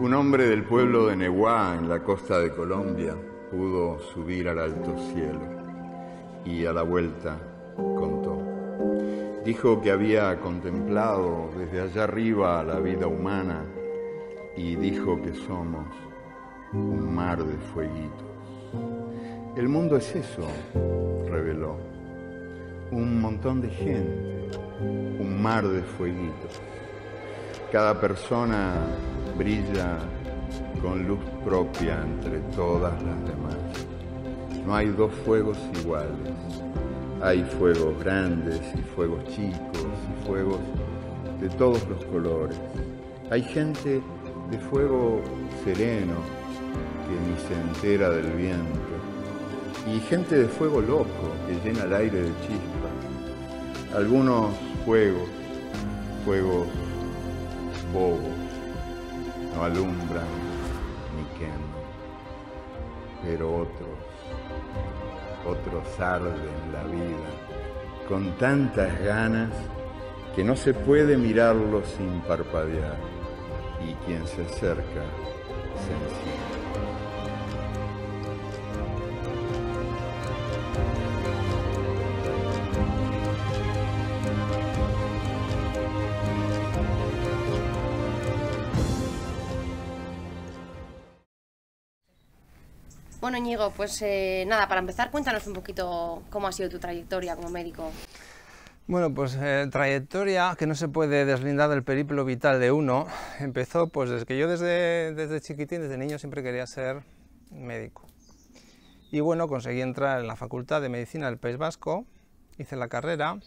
Un hombre del pueblo de Nehuá, en la costa de Colombia, pudo subir al alto cielo y a la vuelta contó. Dijo que había contemplado desde allá arriba la vida humana y dijo que somos un mar de fueguitos. El mundo es eso, reveló, un montón de gente un mar de fueguitos. Cada persona brilla con luz propia entre todas las demás. No hay dos fuegos iguales. Hay fuegos grandes y fuegos chicos y fuegos de todos los colores. Hay gente de fuego sereno que ni se entera del viento. Y gente de fuego loco que llena el aire de chispas algunos juegos, juegos bobos, no alumbran ni queman, pero otros, otros arden la vida con tantas ganas que no se puede mirarlo sin parpadear y quien se acerca se enciende. Bueno, Ñigo, pues eh, nada, para empezar, cuéntanos un poquito cómo ha sido tu trayectoria como médico. Bueno, pues eh, trayectoria que no se puede deslindar del periplo vital de uno. Empezó pues desde que yo desde, desde chiquitín, desde niño, siempre quería ser médico. Y bueno, conseguí entrar en la Facultad de Medicina del País Vasco, hice la carrera.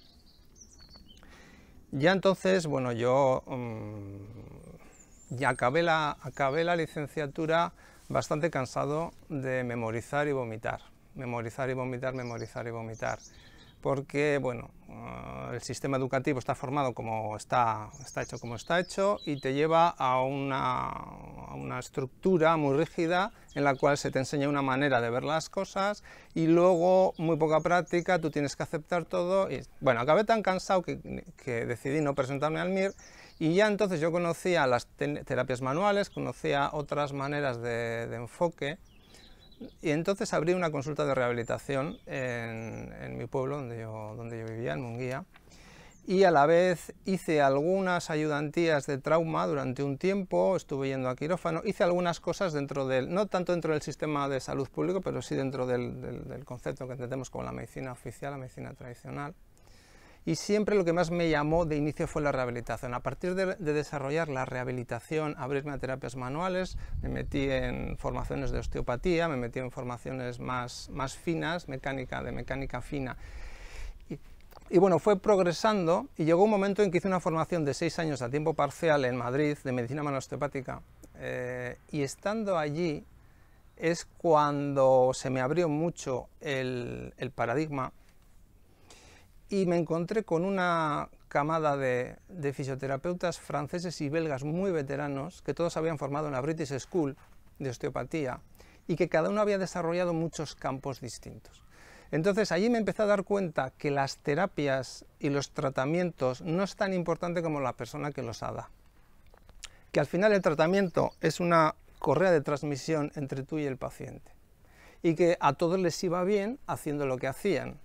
Ya entonces, bueno, yo mm, ya acabé la, acabé la licenciatura bastante cansado de memorizar y vomitar, memorizar y vomitar, memorizar y vomitar, porque bueno, eh, el sistema educativo está formado como está, está hecho como está hecho y te lleva a una, a una estructura muy rígida en la cual se te enseña una manera de ver las cosas y luego muy poca práctica, tú tienes que aceptar todo y bueno, acabé tan cansado que, que decidí no presentarme al MIR y ya entonces yo conocía las terapias manuales, conocía otras maneras de, enfoque y entonces abrí una consulta de rehabilitación en, mi pueblo donde yo, donde yo vivía, en Munguía y a la vez hice algunas ayudantías de trauma durante un tiempo, estuve yendo a quirófano, hice algunas cosas dentro del, no tanto dentro del sistema de salud público, pero sí dentro del, del concepto que entendemos como la medicina oficial, la medicina tradicional. Y siempre lo que más me llamó de inicio fue la rehabilitación. A partir de, desarrollar la rehabilitación, abrirme a terapias manuales, me metí en formaciones de osteopatía, me metí en formaciones más, más finas, mecánica, de mecánica fina. Y, bueno, fue progresando y llegó un momento en que hice una formación de seis años a tiempo parcial en Madrid de medicina manosteopática. Eh, y estando allí es cuando se me abrió mucho el paradigma y me encontré con una camada de, fisioterapeutas franceses y belgas muy veteranos que todos habían formado en la British School de osteopatía y que cada uno había desarrollado muchos campos distintos. Entonces allí me empecé a dar cuenta que las terapias y los tratamientos no es tan importante como la persona que los ha dado. Que al final el tratamiento es una correa de transmisión entre tú y el paciente. Y que a todos les iba bien haciendo lo que hacían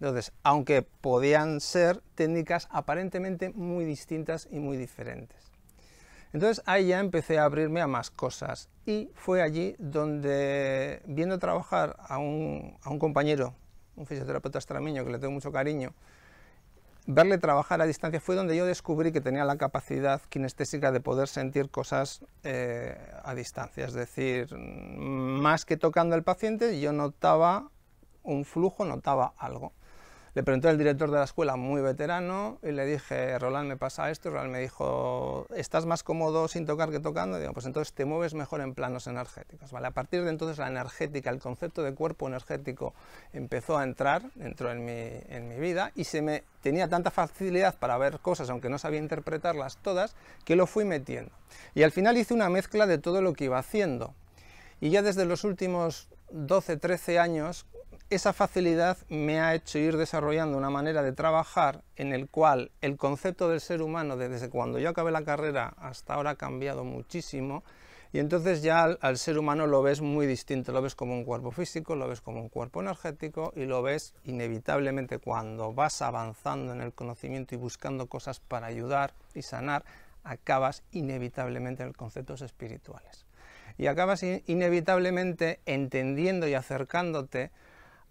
entonces, aunque podían ser técnicas aparentemente muy distintas y muy diferentes. Entonces ahí ya empecé a abrirme a más cosas y fue allí donde, viendo trabajar a un, compañero, un fisioterapeuta extrameño que le tengo mucho cariño, verle trabajar a distancia fue donde yo descubrí que tenía la capacidad kinestésica de poder sentir cosas eh, a distancia. Es decir, más que tocando al paciente, yo notaba un flujo, notaba algo. Le pregunté al director de la escuela, muy veterano, y le dije, Roland, me pasa esto, y Roland me dijo, ¿estás más cómodo sin tocar que tocando? Y digo, pues entonces te mueves mejor en planos energéticos. ¿vale? A partir de entonces la energética, el concepto de cuerpo energético empezó a entrar, entró en mi, en mi vida, y se me tenía tanta facilidad para ver cosas, aunque no sabía interpretarlas todas, que lo fui metiendo. Y al final hice una mezcla de todo lo que iba haciendo. Y ya desde los últimos 12, 13 años esa facilidad me ha hecho ir desarrollando una manera de trabajar en el cual el concepto del ser humano desde cuando yo acabé la carrera hasta ahora ha cambiado muchísimo y entonces ya al, ser humano lo ves muy distinto, lo ves como un cuerpo físico, lo ves como un cuerpo energético y lo ves inevitablemente cuando vas avanzando en el conocimiento y buscando cosas para ayudar y sanar, acabas inevitablemente en conceptos espirituales. Y acabas inevitablemente entendiendo y acercándote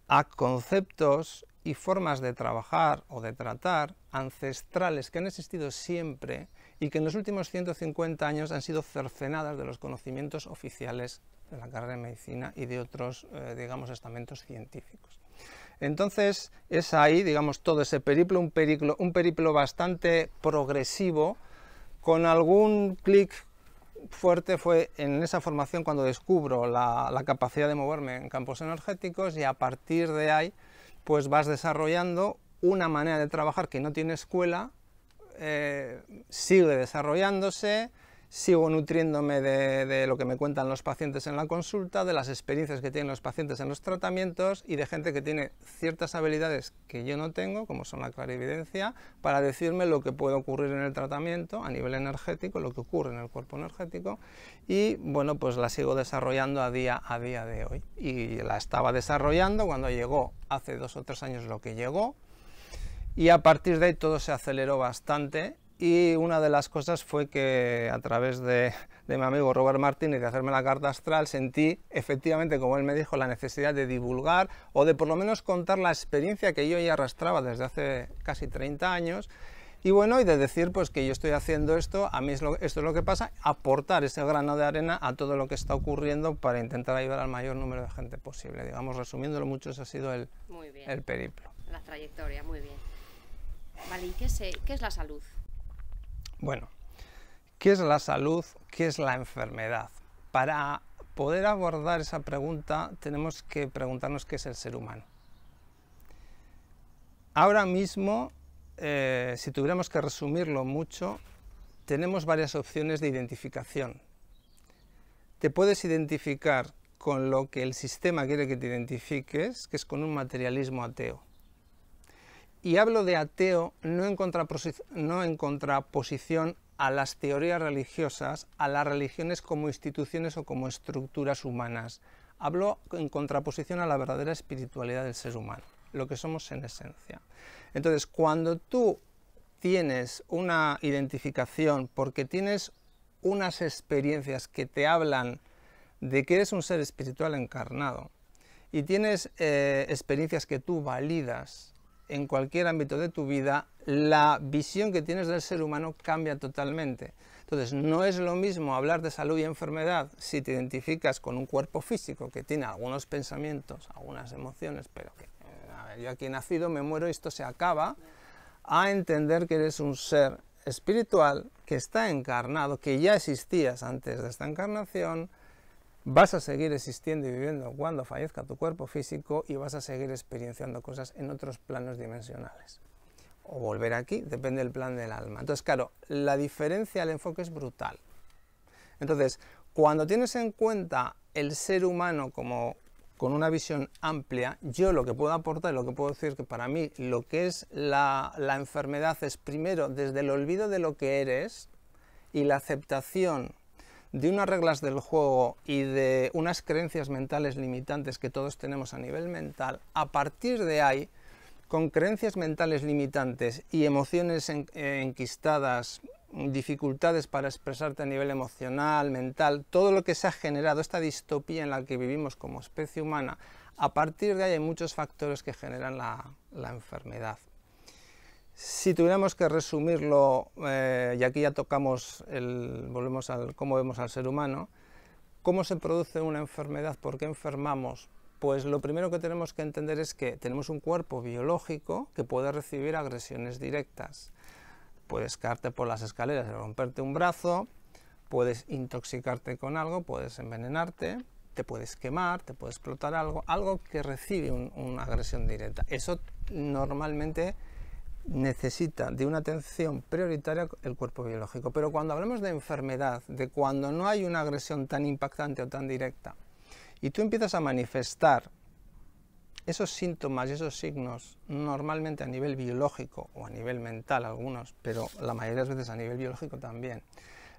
a conceptos y formas de trabajar o de tratar ancestrales que han existido siempre y que en los últimos 150 años han sido cercenadas de los conocimientos oficiales de la carrera de medicina y de otros, eh, digamos, estamentos científicos. Entonces, es ahí, digamos, todo ese periplo, un periplo, un periplo bastante progresivo, con algún clic fuerte fue en esa formación cuando descubro la, capacidad de moverme en campos energéticos y a partir de ahí pues vas desarrollando una manera de trabajar que no tiene escuela, eh, sigue desarrollándose, sigo nutriéndome de, lo que me cuentan los pacientes en la consulta, de las experiencias que tienen los pacientes en los tratamientos y de gente que tiene ciertas habilidades que yo no tengo, como son la clarividencia, para decirme lo que puede ocurrir en el tratamiento a nivel energético, lo que ocurre en el cuerpo energético y bueno, pues la sigo desarrollando a día a día de hoy. Y la estaba desarrollando cuando llegó hace dos o tres años lo que llegó y a partir de ahí todo se aceleró bastante y una de las cosas fue que a través de, de mi amigo Robert y de hacerme la carta astral sentí efectivamente, como él me dijo, la necesidad de divulgar o de por lo menos contar la experiencia que yo ya arrastraba desde hace casi 30 años y bueno, y de decir pues que yo estoy haciendo esto, a mí es lo, esto es lo que pasa, aportar ese grano de arena a todo lo que está ocurriendo para intentar ayudar al mayor número de gente posible. Digamos, resumiéndolo mucho, ese ha sido el, el periplo. La trayectoria, muy bien. Vale, ¿y qué qué es la salud? Bueno, ¿qué es la salud? ¿Qué es la enfermedad? Para poder abordar esa pregunta tenemos que preguntarnos qué es el ser humano. Ahora mismo, eh, si tuviéramos que resumirlo mucho, tenemos varias opciones de identificación. Te puedes identificar con lo que el sistema quiere que te identifiques, que es con un materialismo ateo y hablo de ateo no en, contraposición a las teorías religiosas, a las religiones como instituciones o como estructuras humanas. Hablo en contraposición a la verdadera espiritualidad del ser humano, lo que somos en esencia. Entonces, cuando tú tienes una identificación porque tienes unas experiencias que te hablan de que eres un ser espiritual encarnado y tienes eh, experiencias que tú validas en cualquier ámbito de tu vida, la visión que tienes del ser humano cambia totalmente. Entonces, no es lo mismo hablar de salud y enfermedad si te identificas con un cuerpo físico que tiene algunos pensamientos, algunas emociones, pero a ver, yo aquí he nacido, me muero y esto se acaba, a entender que eres un ser espiritual que está encarnado, que ya existías antes de esta encarnación, vas a seguir existiendo y viviendo cuando fallezca tu cuerpo físico y vas a seguir experienciando cosas en otros planos dimensionales. O volver aquí, depende del plan del alma. Entonces, claro, la diferencia, del enfoque es brutal. Entonces, cuando tienes en cuenta el ser humano como con una visión amplia, yo lo que puedo aportar, lo que puedo decir que para mí lo que es la, la enfermedad es primero desde el olvido de lo que eres y la aceptación de unas reglas del juego y de unas creencias mentales limitantes que todos tenemos a nivel mental, a partir de ahí, con creencias mentales limitantes y emociones eh, enquistadas, dificultades para expresarte a nivel emocional, mental, todo lo que se ha generado, esta distopía en la que vivimos como especie humana, a partir de ahí hay muchos factores que generan la enfermedad. Si tuviéramos que resumirlo, eh, y aquí ya tocamos, el, volvemos al cómo vemos al ser humano, ¿cómo se produce una enfermedad? ¿Por qué enfermamos? Pues lo primero que tenemos que entender es que tenemos un cuerpo biológico que puede recibir agresiones directas. Puedes caerte por las escaleras, romperte un brazo, puedes intoxicarte con algo, puedes envenenarte, te puedes quemar, te puedes explotar algo, algo que recibe una agresión directa. Eso normalmente necesita de una atención prioritaria el cuerpo biológico. Pero cuando hablamos de enfermedad, de cuando no hay una agresión tan impactante o tan directa, y tú empiezas a manifestar esos síntomas y esos signos, normalmente a nivel biológico o a nivel mental algunos, pero la mayoría de las veces a nivel biológico también,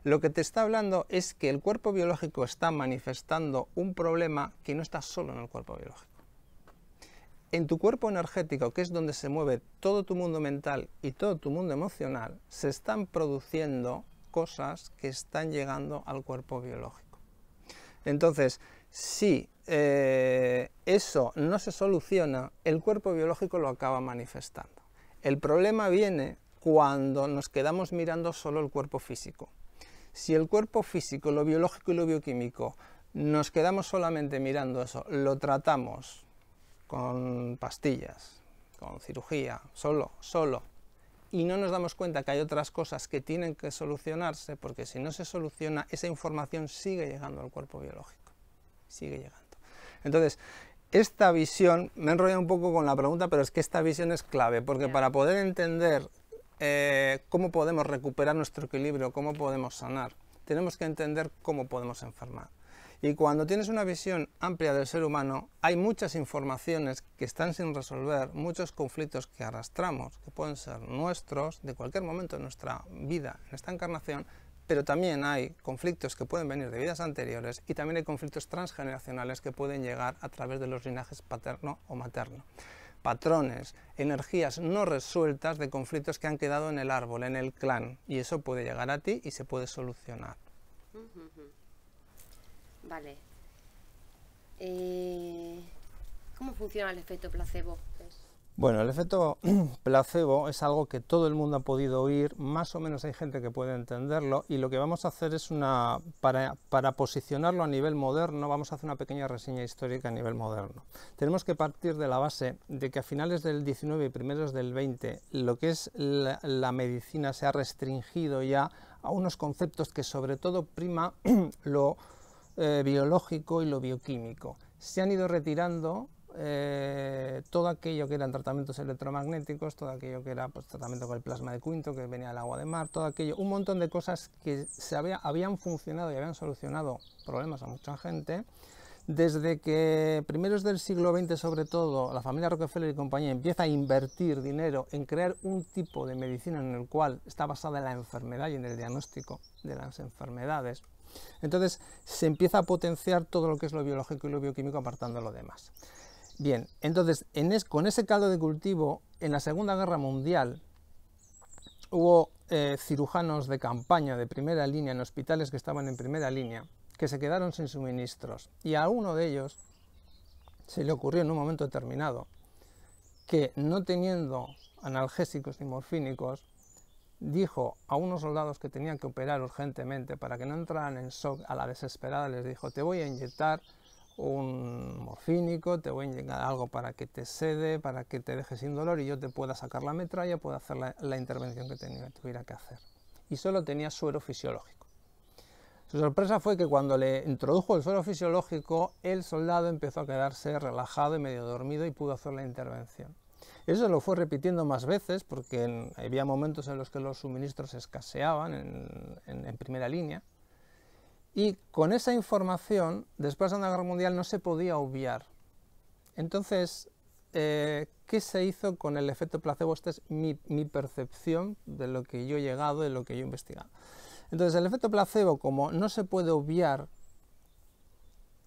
lo que te está hablando es que el cuerpo biológico está manifestando un problema que no está solo en el cuerpo biológico en tu cuerpo energético, que es donde se mueve todo tu mundo mental y todo tu mundo emocional, se están produciendo cosas que están llegando al cuerpo biológico. Entonces, si eh, eso no se soluciona, el cuerpo biológico lo acaba manifestando. El problema viene cuando nos quedamos mirando solo el cuerpo físico. Si el cuerpo físico, lo biológico y lo bioquímico, nos quedamos solamente mirando eso, lo tratamos, con pastillas, con cirugía, solo, solo. Y no nos damos cuenta que hay otras cosas que tienen que solucionarse, porque si no se soluciona, esa información sigue llegando al cuerpo biológico. Sigue llegando. Entonces, esta visión, me he enrollado un poco con la pregunta, pero es que esta visión es clave, porque para poder entender eh, cómo podemos recuperar nuestro equilibrio, cómo podemos sanar, tenemos que entender cómo podemos enfermar. Y cuando tienes una visión amplia del ser humano, hay muchas informaciones que están sin resolver, muchos conflictos que arrastramos, que pueden ser nuestros de cualquier momento en nuestra vida, en esta encarnación, pero también hay conflictos que pueden venir de vidas anteriores y también hay conflictos transgeneracionales que pueden llegar a través de los linajes paterno o materno patrones, energías no resueltas de conflictos que han quedado en el árbol, en el clan, y eso puede llegar a ti y se puede solucionar. Vale. Eh, ¿Cómo funciona el efecto placebo? Bueno, el efecto placebo es algo que todo el mundo ha podido oír, más o menos hay gente que puede entenderlo y lo que vamos a hacer es una, para, posicionarlo a nivel moderno, vamos a hacer una pequeña reseña histórica a nivel moderno. Tenemos que partir de la base de que a finales del 19 y primeros del 20 lo que es la medicina se ha restringido ya a unos conceptos que sobre todo prima lo eh, biológico y lo bioquímico. Se han ido retirando eh, todo aquello que eran tratamientos electromagnéticos, todo aquello que era pues, tratamiento con el plasma de quinto, que venía del agua de mar, todo aquello, un montón de cosas que se habían funcionado y habían solucionado problemas a mucha gente. Desde que primeros del siglo XX, sobre todo, la familia Rockefeller y compañía empieza a invertir dinero en crear un tipo de medicina en el cual está basada en la enfermedad y en el diagnóstico de las enfermedades, entonces se empieza a potenciar todo lo que es lo biológico y lo bioquímico apartando lo demás. Bien, entonces con ese caldo de cultivo, en la Segunda Guerra Mundial hubo eh, cirujanos de campaña de primera línea en hospitales que estaban en primera línea que se quedaron sin suministros y a uno de ellos se le ocurrió en un momento determinado que no teniendo analgésicos ni morfínicos dijo a unos soldados que tenían que operar urgentemente para que no entraran en shock a la desesperada, les dijo, te voy a inyectar un morfínico, te voy a inyectar algo para que te sede, para que te deje sin dolor y yo te pueda sacar la metralla, pueda hacer la, intervención que tuviera que hacer. Y solo tenía suero fisiológico. Su sorpresa fue que cuando le introdujo el suero fisiológico, el soldado empezó a quedarse relajado y medio dormido y pudo hacer la intervención. Eso lo fue repitiendo más veces porque había momentos en los que los suministros escaseaban en, primera línea. Y con esa información, después de la Guerra Mundial no se podía obviar. Entonces, eh, ¿qué se hizo con el efecto placebo? Esta es mi, mi percepción de lo que yo he llegado, de lo que yo he investigado. Entonces, el efecto placebo, como no se puede obviar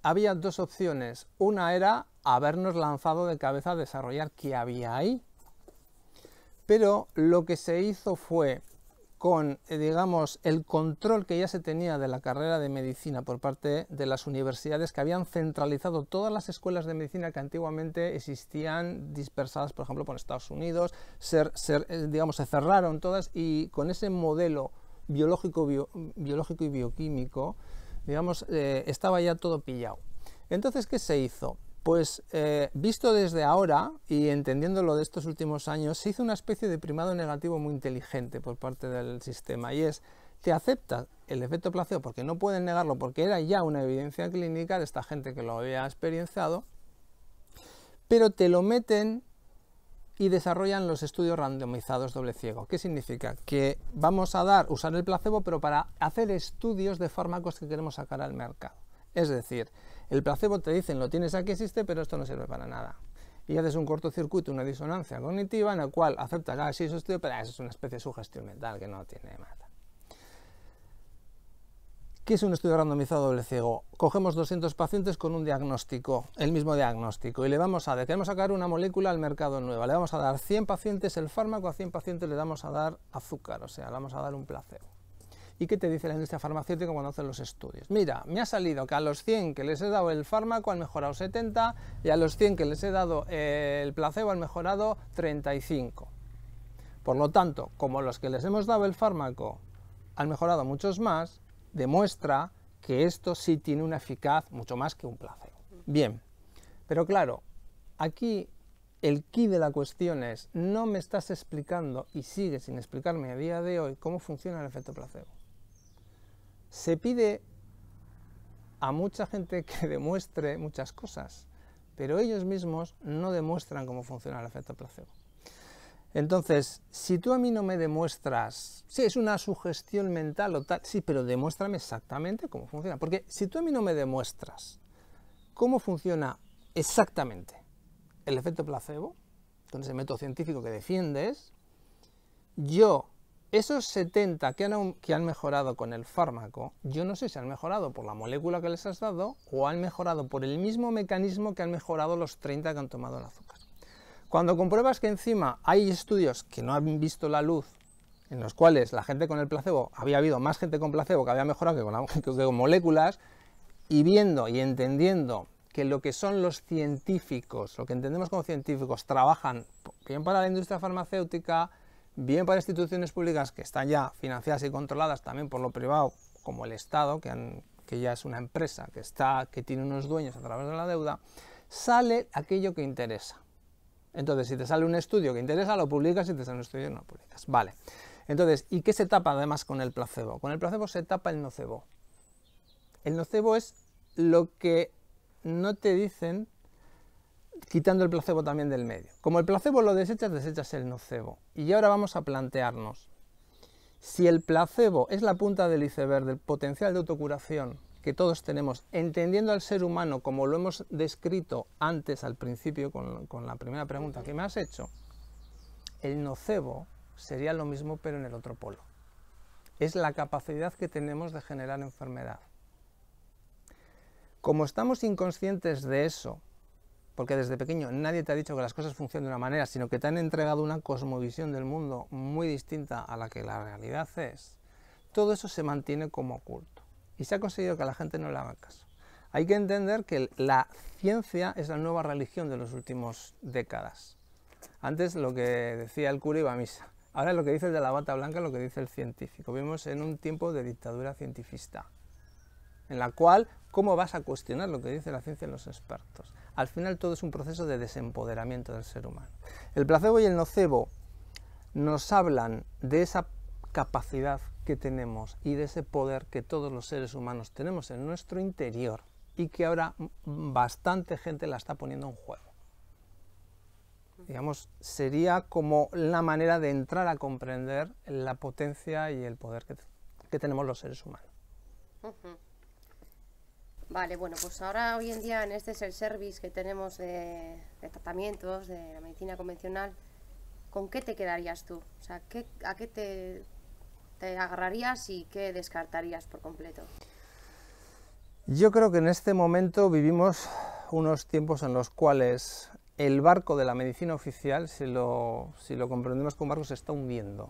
había dos opciones. Una era habernos lanzado de cabeza a desarrollar qué había ahí. Pero lo que se hizo fue con, eh, digamos, el control que ya se tenía de la carrera de medicina por parte de las universidades que habían centralizado todas las escuelas de medicina que antiguamente existían dispersadas, por ejemplo, por Estados Unidos, eh, se, digamos, cerraron todas y con ese modelo biológico, biológico y bioquímico digamos, eh, estaba ya todo pillado. Entonces, ¿qué se hizo? Pues eh, visto desde ahora y entendiendo lo de estos últimos años, se hizo una especie de primado negativo muy inteligente por parte del sistema y es, te acepta el efecto placebo porque no pueden negarlo, porque era ya una evidencia clínica de esta gente que lo había experienciado, pero te lo meten y desarrollan los estudios randomizados doble ciego. ¿Qué significa? Que vamos a dar, usar el placebo, pero para hacer estudios de fármacos que queremos sacar al mercado. Es decir, el placebo te dicen lo tienes aquí, existe, pero esto no sirve para nada. Y haces un cortocircuito, una disonancia cognitiva, en la cual aceptas, ah, sí, eso estudio, pero ah, eso es una especie de sugestión mental que no tiene más. ¿Qué es un estudio randomizado doble ciego? Cogemos 200 pacientes con un diagnóstico, el mismo diagnóstico, y le vamos a dar, sacar una molécula al mercado nueva, le vamos a dar 100 pacientes el fármaco, a 100 pacientes le vamos a dar azúcar, o sea, le vamos a dar un placebo. ¿Y qué te dice la industria farmacéutica cuando hacen los estudios? Mira, me ha salido que a los 100 que les he dado el fármaco han mejorado 70 y a los 100 que les he dado eh, el placebo han mejorado 35. Por lo tanto, como los que les hemos dado el fármaco han mejorado muchos más, demuestra que esto sí tiene una eficaz mucho más que un placebo. Bien, pero claro, aquí el key de la cuestión es, no me estás explicando y sigues sin explicarme a día de hoy cómo funciona el efecto placebo. Se pide a mucha gente que demuestre muchas cosas, pero ellos mismos no demuestran cómo funciona el efecto placebo. Entonces, si tú a mí no me demuestras, sí, es una sugestión mental o tal, sí, pero demuéstrame exactamente cómo funciona. Porque si tú a mí no me demuestras cómo funciona exactamente el efecto placebo, con ese método científico que defiendes, yo, esos 70 que han, que han mejorado con el fármaco, yo no sé si han mejorado por la molécula que les has dado o han mejorado por el mismo mecanismo que han mejorado los 30 que han tomado el azúcar. Cuando compruebas que encima hay estudios que no han visto la luz, en los cuales la gente con el placebo, había habido más gente con placebo que había mejorado que con, la, moléculas, y viendo y entendiendo que lo que son los científicos, lo que entendemos como científicos, trabajan bien para la industria farmacéutica, bien para instituciones públicas que están ya financiadas y controladas también por lo privado, como el Estado, que, que ya es una empresa que, está, que tiene unos dueños a través de la deuda, sale aquello que interesa. Entonces, si te sale un estudio que interesa, lo publicas, si te sale un estudio, no lo publicas. Vale. Entonces, ¿y qué se tapa además con el placebo? Con el placebo se tapa el nocebo. El nocebo es lo que no te dicen quitando el placebo también del medio. Como el placebo lo desechas, desechas el nocebo. Y ahora vamos a plantearnos, si el placebo es la punta del iceberg del potencial de autocuración que todos tenemos, entendiendo al ser humano como lo hemos descrito antes al principio con, la primera pregunta que me has hecho, el nocebo sería lo mismo pero en el otro polo. Es la capacidad que tenemos de generar enfermedad. Como estamos inconscientes de eso, porque desde pequeño nadie te ha dicho que las cosas funcionan de una manera, sino que te han entregado una cosmovisión del mundo muy distinta a la que la realidad es, todo eso se mantiene como oculto y se ha conseguido que la gente no le haga caso. Hay que entender que la ciencia es la nueva religión de las últimas décadas. Antes lo que decía el cura iba a misa. Ahora lo que dice el de la bata blanca es lo que dice el científico. Vivimos en un tiempo de dictadura cientifista. en la cual, ¿cómo vas a cuestionar lo que dice la ciencia y los expertos? Al final todo es un proceso de desempoderamiento del ser humano. El placebo y el nocebo nos hablan de esa capacidad que tenemos y de ese poder que todos los seres humanos tenemos en nuestro interior y que ahora bastante gente la está poniendo en juego. Digamos, sería como la manera de entrar a comprender la potencia y el poder que, tenemos los seres humanos. Vale, bueno, pues ahora hoy en día en este es el service que tenemos de, tratamientos, de la medicina convencional, ¿con qué te quedarías tú? O sea, ¿a qué te agarrarías y qué descartarías por completo? Yo creo que en este momento vivimos unos tiempos en los cuales el barco de la medicina oficial, si lo, si lo comprendemos como barco, se está hundiendo.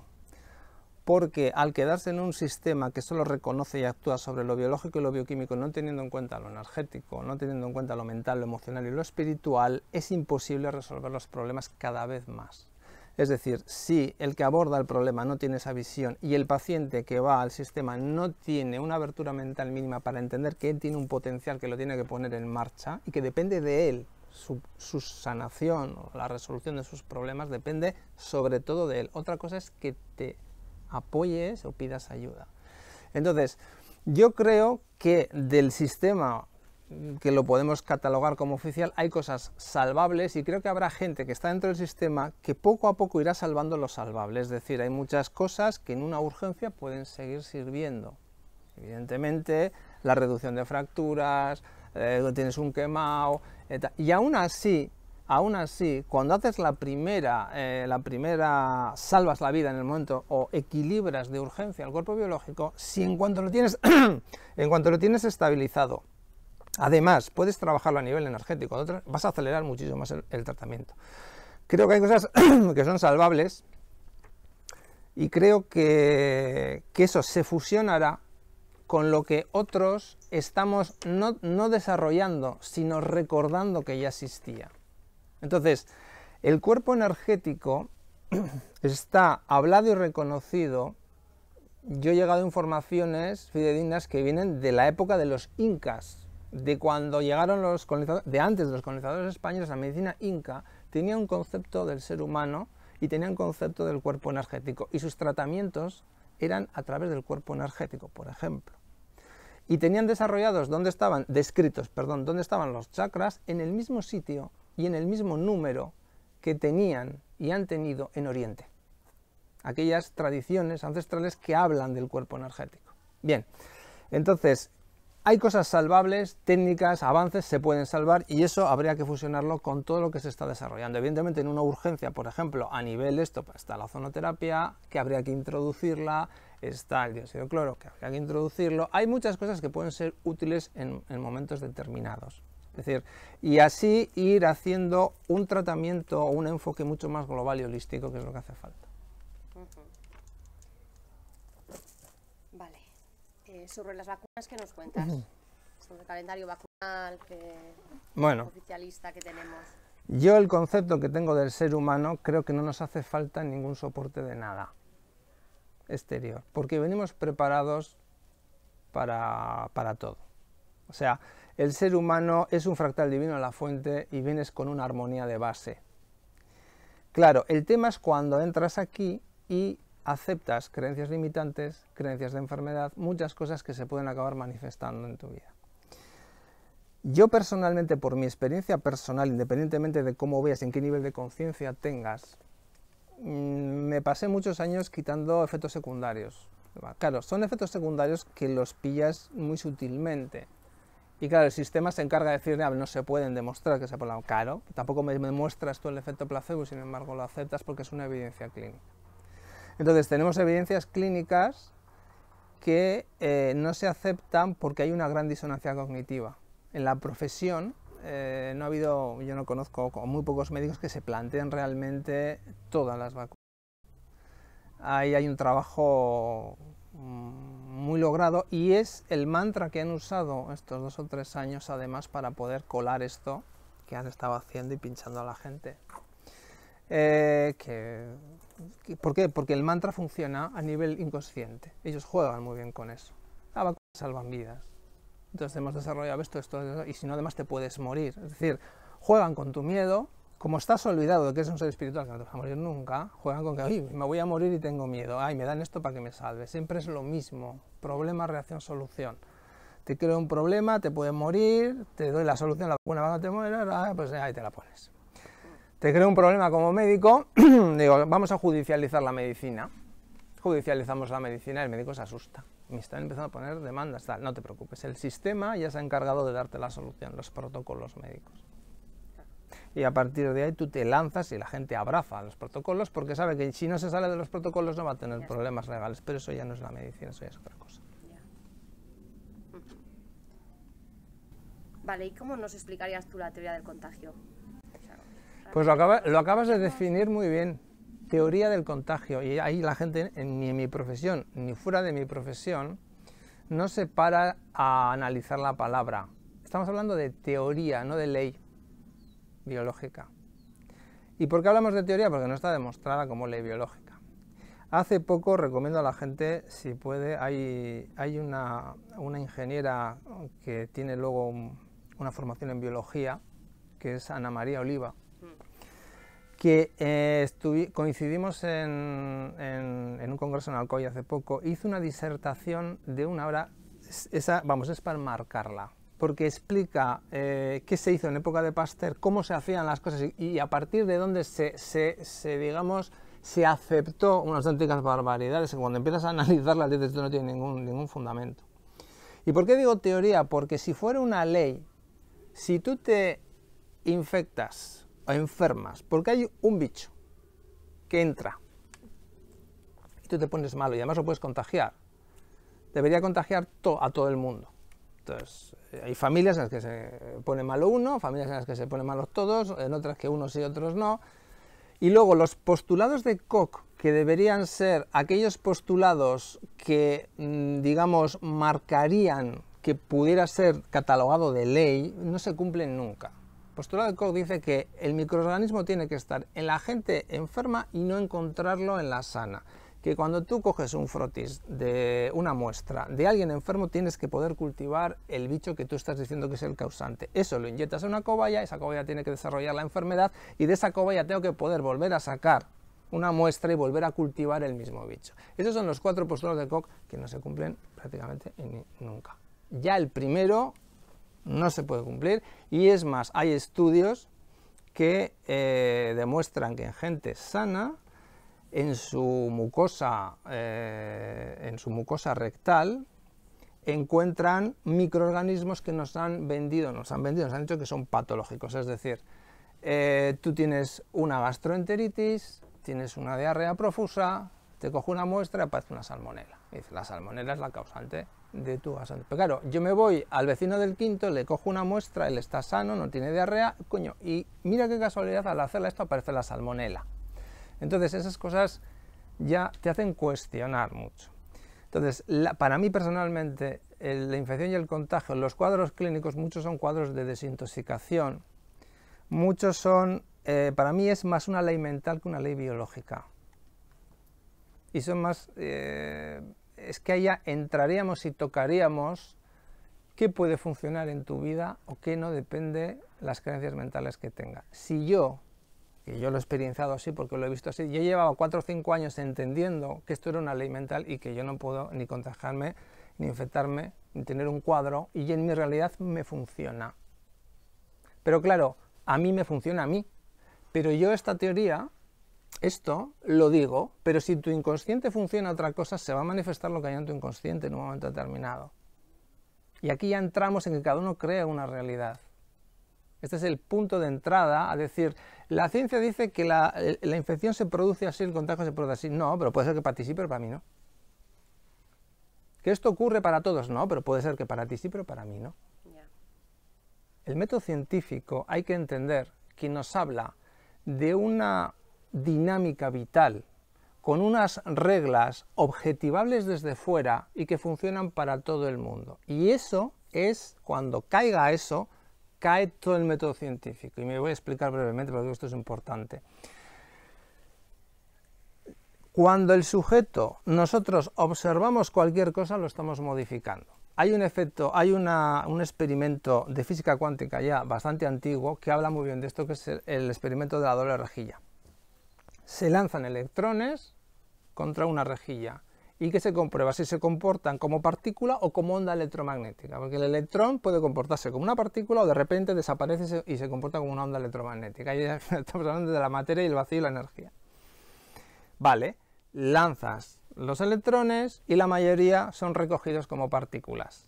Porque al quedarse en un sistema que solo reconoce y actúa sobre lo biológico y lo bioquímico, no teniendo en cuenta lo energético, no teniendo en cuenta lo mental, lo emocional y lo espiritual, es imposible resolver los problemas cada vez más. Es decir, si el que aborda el problema no tiene esa visión y el paciente que va al sistema no tiene una abertura mental mínima para entender que él tiene un potencial que lo tiene que poner en marcha y que depende de él, su, sanación o la resolución de sus problemas depende sobre todo de él. Otra cosa es que te apoyes o pidas ayuda. Entonces, yo creo que del sistema que lo podemos catalogar como oficial, hay cosas salvables y creo que habrá gente que está dentro del sistema que poco a poco irá salvando lo salvable. Es decir, hay muchas cosas que en una urgencia pueden seguir sirviendo. Evidentemente, la reducción de fracturas, eh, tienes un quemado, eh, y aún así, aún así, cuando haces la primera, eh, la primera, salvas la vida en el momento o equilibras de urgencia al cuerpo biológico, si en cuanto lo tienes, en cuanto lo tienes estabilizado, Además, puedes trabajarlo a nivel energético, vas a acelerar muchísimo más el, tratamiento. Creo que hay cosas que son salvables y creo que, eso se fusionará con lo que otros estamos no, no desarrollando, sino recordando que ya existía. Entonces, el cuerpo energético está hablado y reconocido yo he llegado a informaciones fidedignas que vienen de la época de los incas de cuando llegaron los colonizadores, de antes de los colonizadores españoles, la medicina inca tenía un concepto del ser humano y tenía un concepto del cuerpo energético y sus tratamientos eran a través del cuerpo energético, por ejemplo. Y tenían desarrollados dónde estaban, descritos, perdón, dónde estaban los chakras en el mismo sitio y en el mismo número que tenían y han tenido en Oriente. Aquellas tradiciones ancestrales que hablan del cuerpo energético. Bien, entonces, hay cosas salvables, técnicas, avances se pueden salvar y eso habría que fusionarlo con todo lo que se está desarrollando. Evidentemente en una urgencia, por ejemplo, a nivel esto, pues, está la zonoterapia, que habría que introducirla, está el dióxido de cloro, que habría que introducirlo. Hay muchas cosas que pueden ser útiles en, en momentos determinados. Es decir, y así ir haciendo un tratamiento o un enfoque mucho más global y holístico, que es lo que hace falta. sobre las vacunas, que nos cuentas? Sobre el calendario vacunal que, bueno, oficialista que tenemos. Yo el concepto que tengo del ser humano creo que no nos hace falta ningún soporte de nada exterior, porque venimos preparados para, para todo. O sea, el ser humano es un fractal divino a la fuente y vienes con una armonía de base. Claro, el tema es cuando entras aquí y aceptas creencias limitantes, creencias de enfermedad, muchas cosas que se pueden acabar manifestando en tu vida. Yo personalmente, por mi experiencia personal, independientemente de cómo veas, en qué nivel de conciencia tengas, mm, me pasé muchos años quitando efectos secundarios. Claro, son efectos secundarios que los pillas muy sutilmente. Y claro, el sistema se encarga de decir, ah, no se pueden demostrar que se ha Claro, tampoco me demuestras tú el efecto placebo, sin embargo lo aceptas porque es una evidencia clínica. Entonces tenemos evidencias clínicas que eh, no se aceptan porque hay una gran disonancia cognitiva. En la profesión eh, no ha habido, yo no conozco, muy pocos médicos que se planteen realmente todas las vacunas. Ahí hay un trabajo mm, muy logrado y es el mantra que han usado estos dos o tres años además para poder colar esto que han estado haciendo y pinchando a la gente. Eh, ¿Por qué? Porque el mantra funciona a nivel inconsciente. Ellos juegan muy bien con eso. La ah, pues salvan vidas. Entonces hemos desarrollado esto, esto, y si no, además te puedes morir. Es decir, juegan con tu miedo. Como estás olvidado de que eres un ser espiritual que no te vas a morir nunca, juegan con que, me voy a morir y tengo miedo, ay, me dan esto para que me salve. Siempre es lo mismo, problema, reacción, solución te creo un problema, te puedes morir, te doy la solución, la vacuna, a te morir ah, pues ahí te la pones te creo un problema como médico, digo, vamos a judicializar la medicina. Judicializamos la medicina, el médico se asusta. Me están empezando a poner demandas, No te preocupes, el sistema ya se ha encargado de darte la solución, los protocolos médicos. Y a partir de ahí tú te lanzas y la gente abraza los protocolos porque sabe que si no se sale de los protocolos no va a tener problemas legales. Pero eso ya no es la medicina, eso ya es otra cosa. Vale, ¿y cómo nos explicarías tú la teoría del contagio? Pues lo, acabas de definir muy bien, teoría del contagio. Y ahí la gente, ni en mi profesión, ni fuera de mi profesión, no se para a analizar la palabra. Estamos hablando de teoría, no de ley biológica. ¿Y por qué hablamos de teoría? Porque no está demostrada como ley biológica. Hace poco recomiendo a la gente, si puede, hay, una, ingeniera que tiene luego una formación en biología, que es Ana María Oliva, que eh, coincidimos en, un congreso en Alcoy hace poco, hizo una disertación de una hora, esa, vamos, es para marcarla, porque explica eh, qué se hizo en época de Pasteur, cómo se hacían las cosas y, a partir de dónde se, digamos, se aceptó unas auténticas barbaridades cuando empiezas a analizarlas dices, esto no tiene ningún, ningún fundamento. ¿Y por qué digo teoría? Porque si fuera una ley, si tú te infectas enfermas porque hay un bicho que entra y tú te pones malo y además lo puedes contagiar, debería contagiar a todo el mundo. Entonces, eh, hay familias en las que se pone malo uno, familias en las que se pone malos todos, en otras que unos y otros no. Y luego los postulados de Koch, que deberían ser aquellos postulados que, mm, digamos, marcarían que pudiera ser catalogado de ley, no se cumplen nunca postura de Koch dice que el microorganismo tiene que estar en la gente enferma y no encontrarlo en la sana. Que cuando tú coges un frotis de una muestra de alguien enfermo, tienes que poder cultivar el bicho que tú estás diciendo que es el causante. Eso lo inyectas a una cobaya, esa cobaya tiene que desarrollar la enfermedad y de esa cobaya tengo que poder volver a sacar una muestra y volver a cultivar el mismo bicho. Esos son los cuatro postulados de Koch que no se cumplen prácticamente nunca. Ya el primero no se puede cumplir y es más, hay estudios que eh, demuestran que en gente sana, en su mucosa, eh, en su mucosa rectal, encuentran microorganismos que nos han vendido, nos han vendido, nos han dicho que son patológicos. Es decir, eh, tú tienes una gastroenteritis, tienes una diarrea profusa, te cojo una muestra y aparece una salmonela. dice, la salmonela es la causante de tu Pero claro, yo me voy al vecino del quinto, le cojo una muestra, él está sano, no tiene diarrea, coño, y mira qué casualidad, al hacerla esto aparece la salmonela. Entonces esas cosas ya te hacen cuestionar mucho. Entonces, para mí personalmente, la infección y el contagio, los cuadros clínicos, muchos son cuadros de desintoxicación, muchos son, eh, para mí es más una ley mental que una ley biológica. Y son más... Eh, es que allá entraríamos y tocaríamos qué puede funcionar en tu vida o qué no depende las creencias mentales que tenga. Si yo, que yo lo he experienciado así porque lo he visto así, yo llevaba cuatro o cinco años entendiendo que esto era una ley mental y que yo no puedo ni contagiarme, ni infectarme, ni tener un cuadro y en mi realidad me funciona. Pero claro, a mí me funciona a mí. Pero yo esta teoría esto lo digo, pero si tu inconsciente funciona otra cosa, se va a manifestar lo que hay en tu inconsciente en un momento determinado. Y aquí ya entramos en que cada uno crea una realidad. Este es el punto de entrada a decir, la ciencia dice que la, infección se produce así, el contagio se produce así. No, pero puede ser que para ti sí, pero para mí no. Que esto ocurre para todos, no, pero puede ser que para ti sí, pero para mí no. El método científico hay que entender que nos habla de una dinámica vital, con unas reglas objetivables desde fuera y que funcionan para todo el mundo. Y eso es, cuando caiga eso, cae todo el método científico. Y me voy a explicar brevemente porque esto es importante. Cuando el sujeto, nosotros observamos cualquier cosa, lo estamos modificando. Hay un efecto, hay un experimento de física cuántica ya bastante antiguo que habla muy bien de esto, que es el, el experimento de la doble rejilla se lanzan electrones contra una rejilla y que se comprueba si se comportan como partícula o como onda electromagnética, porque el electrón puede comportarse como una partícula o de repente desaparece y se comporta como una onda electromagnética. Ahí estamos hablando de la materia y el vacío y la energía. Vale, lanzas los electrones y la mayoría son recogidos como partículas.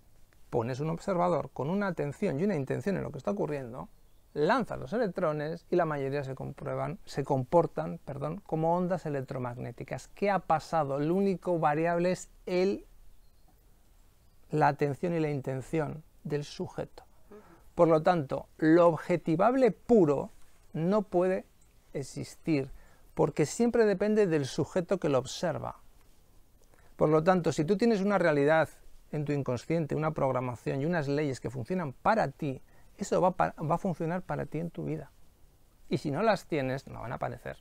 Pones un observador con una atención y una intención en lo que está ocurriendo lanza los electrones y la mayoría se, comprueban, se comportan perdón, como ondas electromagnéticas. ¿Qué ha pasado? El único variable es el, la atención y la intención del sujeto. Por lo tanto, lo objetivable puro no puede existir porque siempre depende del sujeto que lo observa. Por lo tanto, si tú tienes una realidad en tu inconsciente, una programación y unas leyes que funcionan para ti, eso va, a funcionar para ti en tu vida. Y si no las tienes, no van a aparecer.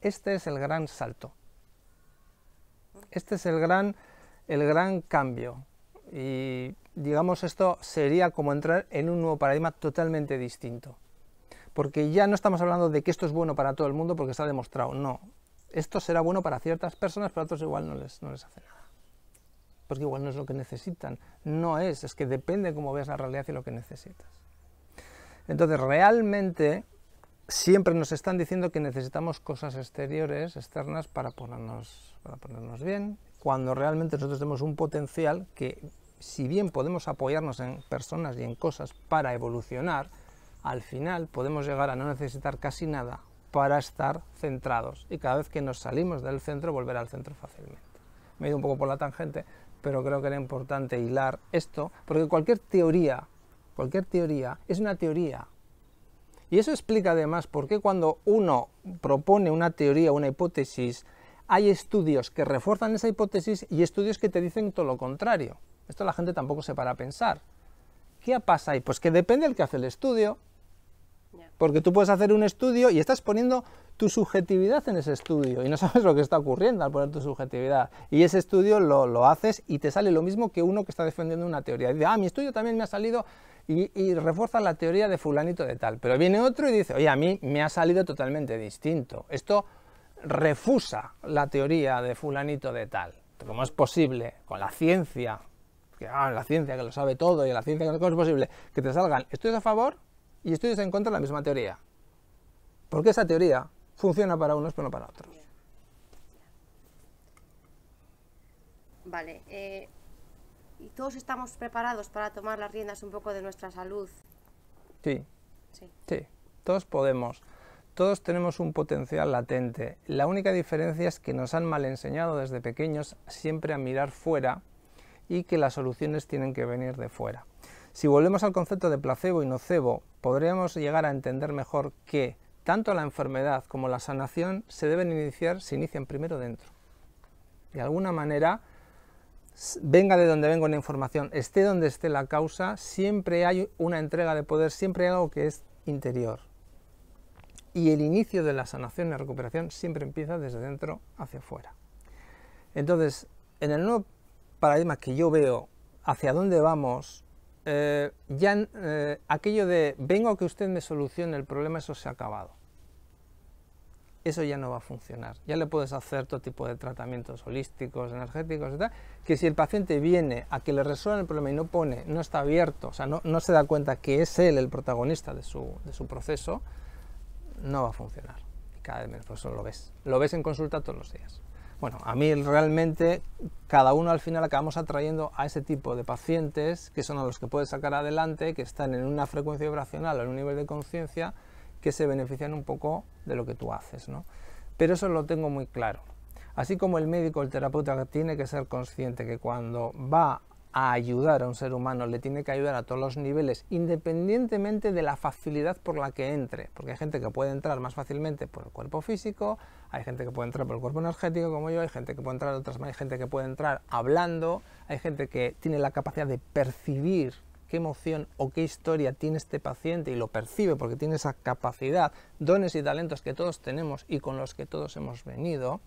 Este es el gran salto. Este es el gran, el gran cambio. Y digamos, esto sería como entrar en un nuevo paradigma totalmente distinto. Porque ya no estamos hablando de que esto es bueno para todo el mundo porque está demostrado. No. Esto será bueno para ciertas personas, pero a otros igual no les, no les hace nada porque igual no es lo que necesitan. No es, es que depende cómo veas la realidad y lo que necesitas. Entonces, realmente siempre nos están diciendo que necesitamos cosas exteriores, externas, para ponernos, para ponernos bien, cuando realmente nosotros tenemos un potencial que, si bien podemos apoyarnos en personas y en cosas para evolucionar, al final podemos llegar a no necesitar casi nada para estar centrados y cada vez que nos salimos del centro volver al centro fácilmente. Me he ido un poco por la tangente, pero creo que era importante hilar esto, porque cualquier teoría, cualquier teoría es una teoría. Y eso explica además por qué cuando uno propone una teoría, una hipótesis, hay estudios que refuerzan esa hipótesis y estudios que te dicen todo lo contrario. Esto la gente tampoco se para a pensar. ¿Qué pasa ahí? Pues que depende del que hace el estudio. Porque tú puedes hacer un estudio y estás poniendo tu subjetividad en ese estudio y no sabes lo que está ocurriendo al poner tu subjetividad. Y ese estudio lo, haces y te sale lo mismo que uno que está defendiendo una teoría. dice, ah, mi estudio también me ha salido y, refuerza la teoría de fulanito de tal. Pero viene otro y dice, oye, a mí me ha salido totalmente distinto. Esto refusa la teoría de fulanito de tal. ¿Cómo es posible con la ciencia? Que, ah, la ciencia que lo sabe todo y la ciencia que no es posible que te salgan estudios a favor y estudios en contra de la misma teoría. Porque esa teoría funciona para unos pero no para otros. Vale, eh, ¿y todos estamos preparados para tomar las riendas un poco de nuestra salud? Sí, sí, sí. todos podemos. Todos tenemos un potencial latente. La única diferencia es que nos han mal enseñado desde pequeños siempre a mirar fuera y que las soluciones tienen que venir de fuera. Si volvemos al concepto de placebo y nocebo, podríamos llegar a entender mejor que tanto la enfermedad como la sanación se deben iniciar, se inician primero dentro. De alguna manera, venga de donde venga una información, esté donde esté la causa, siempre hay una entrega de poder, siempre hay algo que es interior. Y el inicio de la sanación y la recuperación siempre empieza desde dentro hacia afuera. Entonces, en el nuevo paradigma que yo veo, hacia dónde vamos, eh, ya eh, aquello de vengo a que usted me solucione el problema, eso se ha acabado eso ya no va a funcionar. Ya le puedes hacer todo tipo de tratamientos holísticos, energéticos, etc. Que si el paciente viene a que le resuelvan el problema y no pone, no está abierto, o sea, no, se da cuenta que es él el protagonista de su, de su proceso, no va a funcionar. Y cada vez menos, por eso lo ves. Lo ves en consulta todos los días. Bueno, a mí realmente cada uno al final acabamos atrayendo a ese tipo de pacientes que son a los que puedes sacar adelante, que están en una frecuencia vibracional o en un nivel de conciencia que se benefician un poco de lo que tú haces. ¿no? Pero eso lo tengo muy claro. Así como el médico, el terapeuta tiene que ser consciente que cuando va a ayudar a un ser humano, le tiene que ayudar a todos los niveles, independientemente de la facilidad por la que entre. Porque hay gente que puede entrar más fácilmente por el cuerpo físico, hay gente que puede entrar por el cuerpo energético como yo, hay gente que puede entrar de otras maneras, hay gente que puede entrar hablando, hay gente que tiene la capacidad de percibir qué emoción o qué historia tiene este paciente y lo percibe porque tiene esa capacidad, dones y talentos que todos tenemos y con los que todos hemos venido.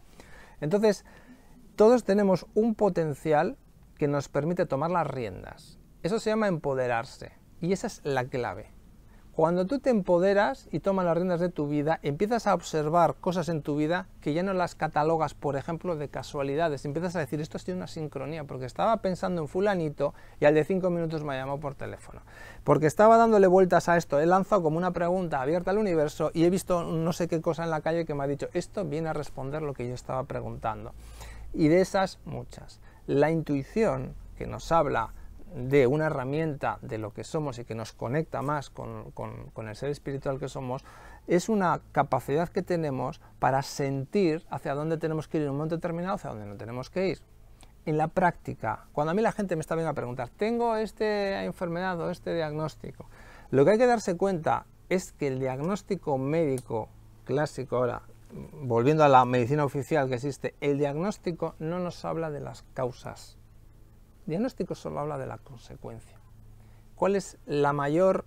Entonces, todos tenemos un potencial que nos permite tomar las riendas. Eso se llama empoderarse y esa es la clave. Cuando tú te empoderas y tomas las riendas de tu vida, empiezas a observar cosas en tu vida que ya no las catalogas, por ejemplo, de casualidades. Empiezas a decir, esto es una sincronía, porque estaba pensando en fulanito y al de cinco minutos me llamó por teléfono. Porque estaba dándole vueltas a esto, he lanzado como una pregunta abierta al universo y he visto no sé qué cosa en la calle que me ha dicho, esto viene a responder lo que yo estaba preguntando. Y de esas muchas. La intuición que nos habla de una herramienta de lo que somos y que nos conecta más con, el ser espiritual que somos, es una capacidad que tenemos para sentir hacia dónde tenemos que ir en un momento determinado, hacia dónde no tenemos que ir. En la práctica, cuando a mí la gente me está viendo a preguntar, tengo esta enfermedad o este diagnóstico, lo que hay que darse cuenta es que el diagnóstico médico clásico ahora, volviendo a la medicina oficial que existe, el diagnóstico no nos habla de las causas diagnóstico solo habla de la consecuencia. ¿Cuál es la mayor,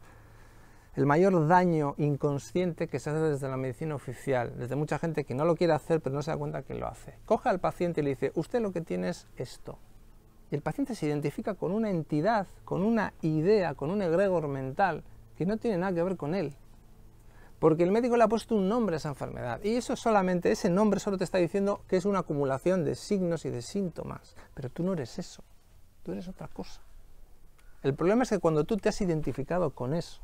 el mayor daño inconsciente que se hace desde la medicina oficial? Desde mucha gente que no lo quiere hacer pero no se da cuenta que lo hace. Coge al paciente y le dice, usted lo que tiene es esto. Y el paciente se identifica con una entidad, con una idea, con un egregor mental que no tiene nada que ver con él, porque el médico le ha puesto un nombre a esa enfermedad y eso solamente, ese nombre solo te está diciendo que es una acumulación de signos y de síntomas, pero tú no eres eso tú eres otra cosa. El problema es que cuando tú te has identificado con eso,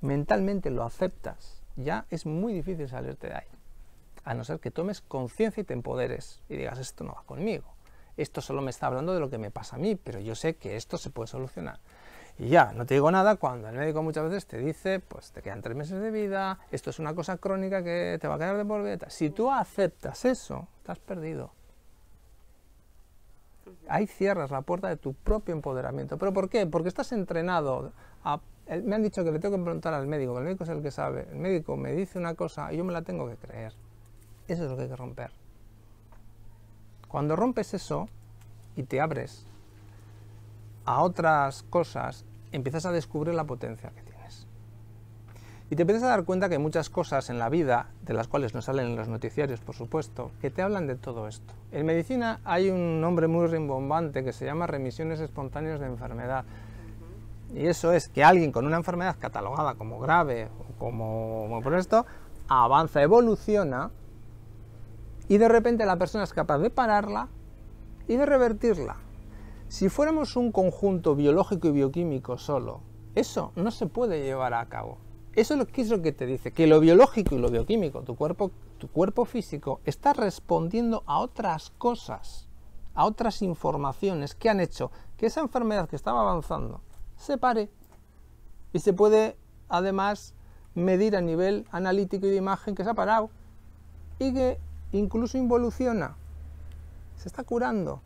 mentalmente lo aceptas, ya es muy difícil salirte de ahí. A no ser que tomes conciencia y te empoderes y digas, esto no va conmigo. Esto solo me está hablando de lo que me pasa a mí, pero yo sé que esto se puede solucionar. Y ya, no te digo nada cuando el médico muchas veces te dice, pues te quedan tres meses de vida, esto es una cosa crónica que te va a quedar de por Si tú aceptas eso, estás perdido ahí cierras la puerta de tu propio empoderamiento. ¿Pero por qué? Porque estás entrenado. A, me han dicho que le tengo que preguntar al médico, que el médico es el que sabe. El médico me dice una cosa y yo me la tengo que creer. Eso es lo que hay que romper. Cuando rompes eso y te abres a otras cosas, empiezas a descubrir la potencia que tienes. Y te empiezas a dar cuenta que hay muchas cosas en la vida, de las cuales no salen en los noticiarios, por supuesto, que te hablan de todo esto. En medicina hay un nombre muy rimbombante que se llama remisiones espontáneas de enfermedad. Y eso es que alguien con una enfermedad catalogada como grave o como, como por esto, avanza, evoluciona, y de repente la persona es capaz de pararla y de revertirla. Si fuéramos un conjunto biológico y bioquímico solo, eso no se puede llevar a cabo. Eso es lo, que es que te dice, que lo biológico y lo bioquímico, tu cuerpo, tu cuerpo físico, está respondiendo a otras cosas, a otras informaciones que han hecho que esa enfermedad que estaba avanzando se pare. Y se puede, además, medir a nivel analítico y de imagen que se ha parado y que incluso involuciona. Se está curando.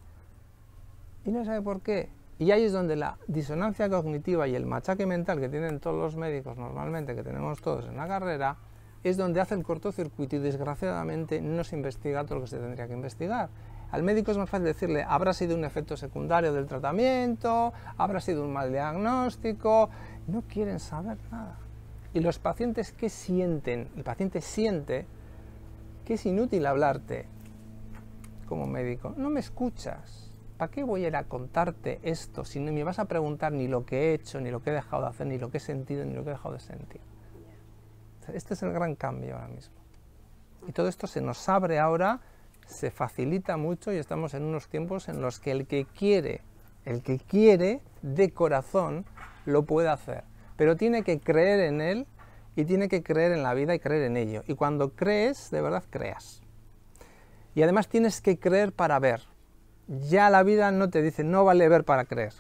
Y no sabe por qué. Y ahí es donde la disonancia cognitiva y el machaque mental que tienen todos los médicos normalmente, que tenemos todos en la carrera, es donde hace el cortocircuito y desgraciadamente no se investiga todo lo que se tendría que investigar. Al médico es más fácil decirle, habrá sido un efecto secundario del tratamiento, habrá sido un mal diagnóstico, no quieren saber nada. ¿Y los pacientes que sienten? El paciente siente que es inútil hablarte como médico, no me escuchas ¿para qué voy a ir a contarte esto si no me vas a preguntar ni lo que he hecho, ni lo que he dejado de hacer, ni lo que he sentido, ni lo que he dejado de sentir? Este es el gran cambio ahora mismo. Y todo esto se nos abre ahora, se facilita mucho y estamos en unos tiempos en los que el que quiere, el que quiere de corazón, lo puede hacer. Pero tiene que creer en él y tiene que creer en la vida y creer en ello. Y cuando crees, de verdad creas. Y además tienes que creer para ver, ya la vida no te dice, no vale ver para creer.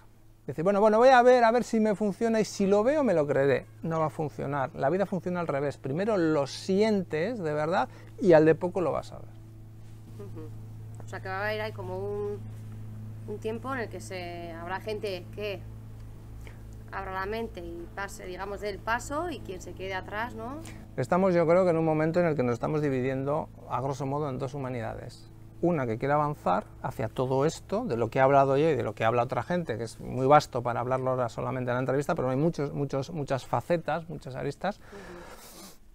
Dice, bueno, bueno, voy a ver, a ver si me funciona y si lo veo me lo creeré. No va a funcionar. La vida funciona al revés. Primero lo sientes de verdad y al de poco lo vas a ver. O sea que va a haber ahí como un, tiempo en el que se habrá gente que abra la mente y pase, digamos, del paso y quien se quede atrás, ¿no? Estamos yo creo que en un momento en el que nos estamos dividiendo a grosso modo en dos humanidades una que quiere avanzar hacia todo esto, de lo que he hablado yo y de lo que habla otra gente, que es muy vasto para hablarlo ahora solamente en la entrevista, pero hay muchos, muchos, muchas facetas, muchas aristas.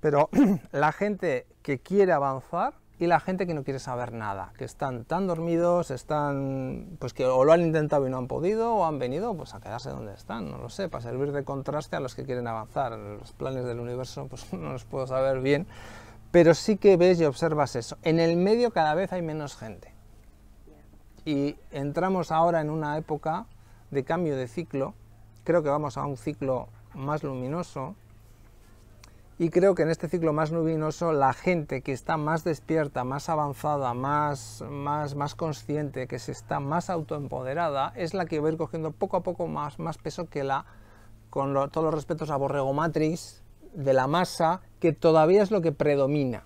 Pero la gente que quiere avanzar y la gente que no quiere saber nada, que están tan dormidos, están, pues que o lo han intentado y no han podido, o han venido pues a quedarse donde están, no lo sé, para servir de contraste a los que quieren avanzar. Los planes del universo, pues no los puedo saber bien, pero sí que ves y observas eso. En el medio cada vez hay menos gente. Y entramos ahora en una época de cambio de ciclo, creo que vamos a un ciclo más luminoso, y creo que en este ciclo más luminoso la gente que está más despierta, más avanzada, más, más, más consciente, que se está más autoempoderada, es la que va a ir cogiendo poco a poco más, más peso que la, con todos los respetos a Borrego Matrix, de la masa que todavía es lo que predomina.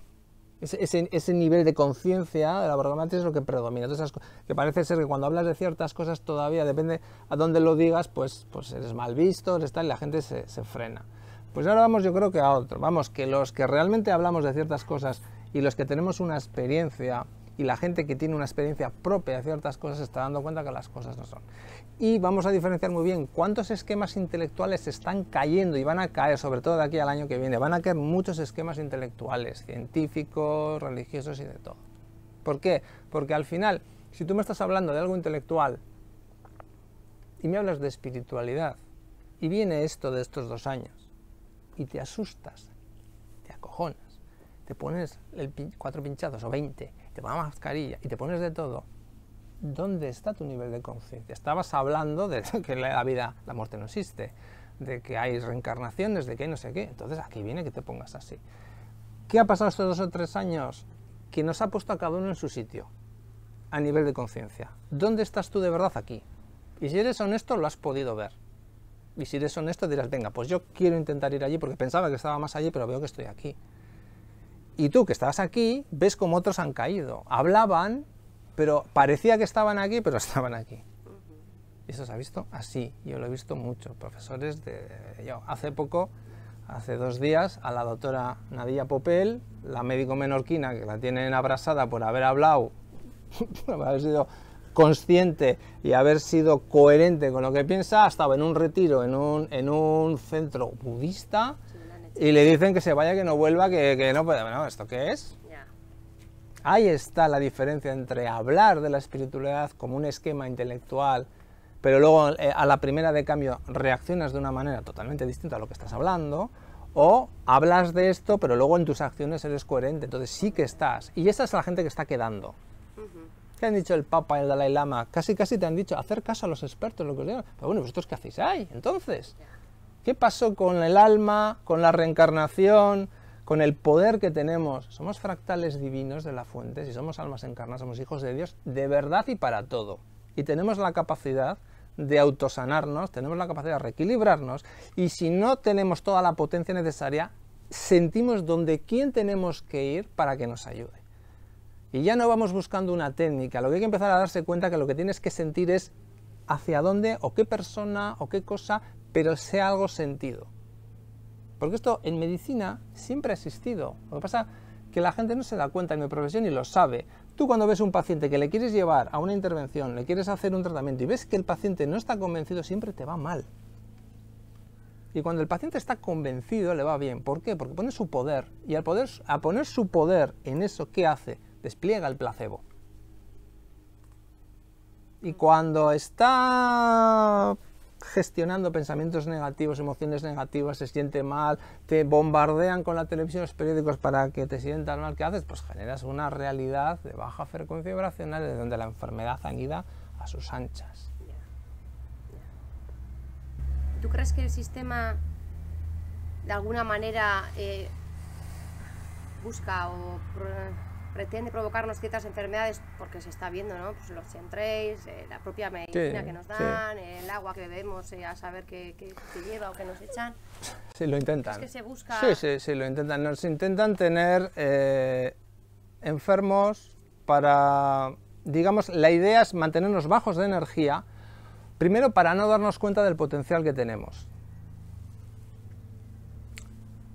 Ese, ese, nivel de conciencia de la programática es lo que predomina. Entonces, que parece ser que cuando hablas de ciertas cosas todavía, depende a dónde lo digas, pues, pues eres mal visto, eres y la gente se, se frena. Pues ahora vamos yo creo que a otro. Vamos, que los que realmente hablamos de ciertas cosas y los que tenemos una experiencia y la gente que tiene una experiencia propia de ciertas cosas está dando cuenta que las cosas no son. Y vamos a diferenciar muy bien cuántos esquemas intelectuales están cayendo y van a caer, sobre todo de aquí al año que viene, van a caer muchos esquemas intelectuales, científicos, religiosos y de todo. ¿Por qué? Porque al final, si tú me estás hablando de algo intelectual y me hablas de espiritualidad, y viene esto de estos dos años, y te asustas, te acojonas, te pones cuatro pinchados o veinte, te pones mascarilla y te pones de todo, ¿dónde está tu nivel de conciencia? Estabas hablando de que la vida, la muerte no existe, de que hay reencarnaciones, de que hay no sé qué. Entonces aquí viene que te pongas así. ¿Qué ha pasado estos dos o tres años? Que nos ha puesto a cada uno en su sitio, a nivel de conciencia. ¿Dónde estás tú de verdad aquí? Y si eres honesto, lo has podido ver. Y si eres honesto, dirás, venga, pues yo quiero intentar ir allí porque pensaba que estaba más allí, pero veo que estoy aquí. Y tú que estabas aquí, ves como otros han caído. Hablaban, pero parecía que estaban aquí, pero estaban aquí. Y eso se ha visto así. Yo lo he visto mucho. Profesores de... Yo, hace poco, hace dos días, a la doctora Nadia Popel, la médico menorquina, que la tienen abrasada por haber hablado, por haber sido consciente y haber sido coherente con lo que piensa, estaba en un retiro, en un, en un centro budista, y le dicen que se vaya, que no vuelva, que, que no puede. Bueno, ¿esto qué es? Ahí está la diferencia entre hablar de la espiritualidad como un esquema intelectual, pero luego eh, a la primera de cambio reaccionas de una manera totalmente distinta a lo que estás hablando, o hablas de esto, pero luego en tus acciones eres coherente. Entonces sí que estás. Y esa es la gente que está quedando. ¿Qué han dicho el Papa y el Dalai Lama? Casi, casi te han dicho, hacer caso a los expertos, lo que os digan. Pero bueno, ¿vosotros qué hacéis ahí? Entonces. ¿Qué pasó con el alma, con la reencarnación, con el poder que tenemos? Somos fractales divinos de la fuente, si somos almas encarnadas, somos hijos de Dios de verdad y para todo. Y tenemos la capacidad de autosanarnos, tenemos la capacidad de reequilibrarnos y si no tenemos toda la potencia necesaria, sentimos donde quién tenemos que ir para que nos ayude. Y ya no vamos buscando una técnica, lo que hay que empezar a darse cuenta que lo que tienes que sentir es hacia dónde o qué persona o qué cosa pero sea algo sentido. Porque esto en medicina siempre ha existido. Lo que pasa es que la gente no se da cuenta en mi profesión y lo sabe. Tú cuando ves a un paciente que le quieres llevar a una intervención, le quieres hacer un tratamiento y ves que el paciente no está convencido, siempre te va mal. Y cuando el paciente está convencido, le va bien. ¿Por qué? Porque pone su poder. Y al, poder, a poner su poder en eso, ¿qué hace? Despliega el placebo. Y cuando está gestionando pensamientos negativos, emociones negativas, se siente mal, te bombardean con la televisión, los periódicos para que te sientas mal, ¿qué haces? Pues generas una realidad de baja frecuencia vibracional de donde la enfermedad anida a sus anchas. ¿Tú crees que el sistema de alguna manera eh, busca o pretende provocarnos ciertas enfermedades, porque se está viendo, ¿no? Pues los centréis, eh, la propia medicina que nos dan, el agua que bebemos, eh, a saber qué, lleva o qué nos echan. Sí, lo intentan. Es se busca... Sí, sí, sí, lo intentan. Nos intentan tener eh, enfermos para, digamos, la idea es mantenernos bajos de energía, primero para no darnos cuenta del potencial que tenemos.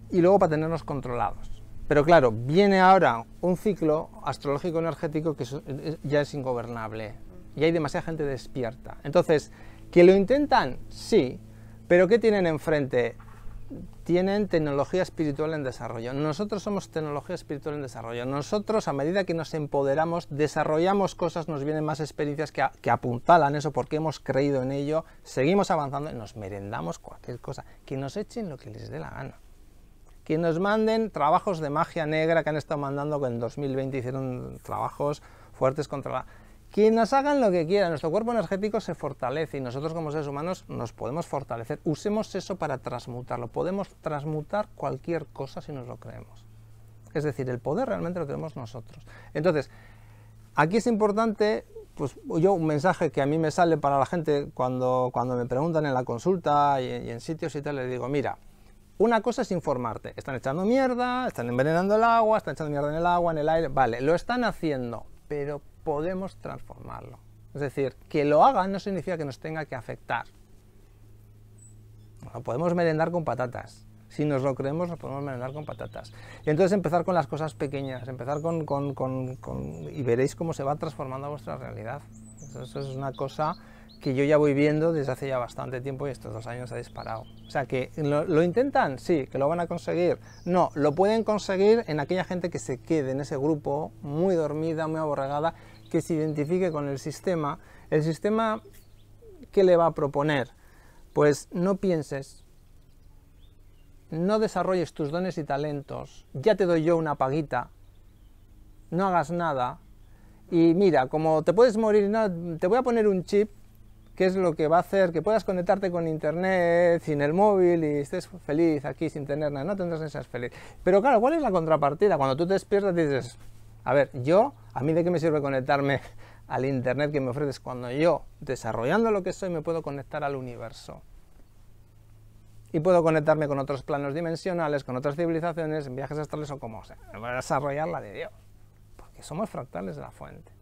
Y luego para tenernos controlados. Pero claro, viene ahora un ciclo astrológico energético que ya es ingobernable y hay demasiada gente despierta. Entonces, ¿que lo intentan? Sí, pero ¿qué tienen enfrente? Tienen tecnología espiritual en desarrollo. Nosotros somos tecnología espiritual en desarrollo. Nosotros, a medida que nos empoderamos, desarrollamos cosas, nos vienen más experiencias que, apuntalan eso porque hemos creído en ello, seguimos avanzando y nos merendamos cualquier cosa. Que nos echen lo que les dé la gana que nos manden trabajos de magia negra que han estado mandando, que en 2020 hicieron trabajos fuertes contra la... Quien nos hagan lo que quieran, nuestro cuerpo energético se fortalece y nosotros como seres humanos nos podemos fortalecer. Usemos eso para transmutarlo. Podemos transmutar cualquier cosa si nos lo creemos. Es decir, el poder realmente lo tenemos nosotros. Entonces, aquí es importante, pues yo un mensaje que a mí me sale para la gente cuando, cuando me preguntan en la consulta y, y en sitios y tal, les digo, mira, una cosa es informarte. Están echando mierda, están envenenando el agua, están echando mierda en el agua, en el aire. Vale, lo están haciendo, pero podemos transformarlo. Es decir, que lo hagan no significa que nos tenga que afectar. podemos merendar con patatas. Si nos lo creemos, nos podemos merendar con patatas. Y entonces empezar con las cosas pequeñas, empezar con... y veréis cómo se va transformando vuestra realidad. eso es una cosa que yo ya voy viendo desde hace ya bastante tiempo y estos dos años ha disparado. O sea, que lo, intentan, sí, que lo van a conseguir. No, lo pueden conseguir en aquella gente que se quede en ese grupo, muy dormida, muy aborregada, que se identifique con el sistema. El sistema, ¿qué le va a proponer? Pues no pienses, no desarrolles tus dones y talentos, ya te doy yo una paguita, no hagas nada. Y mira, como te puedes morir, te voy a poner un chip qué es lo que va a hacer que puedas conectarte con internet, sin el móvil y estés feliz aquí sin tener nada, no tendrás ser feliz. Pero claro, ¿cuál es la contrapartida? Cuando tú te despiertas dices, a ver, yo, ¿a mí de qué me sirve conectarme al internet que me ofreces cuando yo, desarrollando lo que soy, me puedo conectar al universo? y puedo conectarme con otros planos dimensionales, con otras civilizaciones, en viajes astrales o como sea. Voy desarrollar la de Dios, porque somos fractales de la fuente.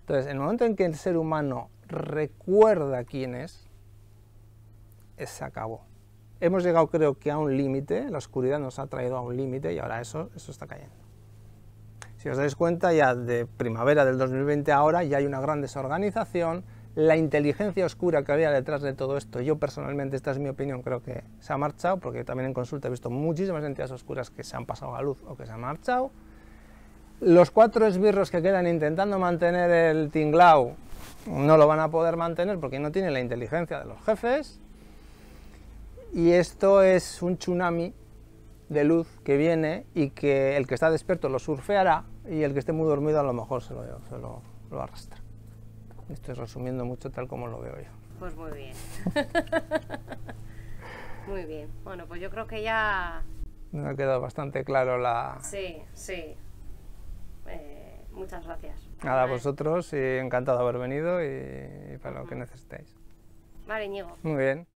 Entonces, en el momento en que el ser humano recuerda quién es, eh, se acabó. Hemos llegado creo que a un límite, la oscuridad nos ha traído a un límite y ahora eso, eso está cayendo. Si os dais cuenta, ya de primavera del 2020 ahora ya hay una gran desorganización, la inteligencia oscura que había detrás de todo esto, yo personalmente, esta es mi opinión, creo que se ha marchado, porque también en consulta he visto muchísimas entidades oscuras que se han pasado a la luz o que se han marchado. Los cuatro esbirros que quedan intentando mantener el tinglao no lo van a poder mantener porque no tienen la inteligencia de los jefes. Y esto es un tsunami de luz que viene y que el que está despierto lo surfeará y el que esté muy dormido a lo mejor se lo, lo, arrastra. Estoy resumiendo mucho tal como lo veo yo. Pues muy bien. muy bien. Bueno, pues yo creo que ya... Me ha quedado bastante claro la... Sí, sí. Eh, muchas gracias. Nada, a vosotros y eh, encantado de haber venido y, para lo que necesitéis. Vale, Ñigo. Muy bien.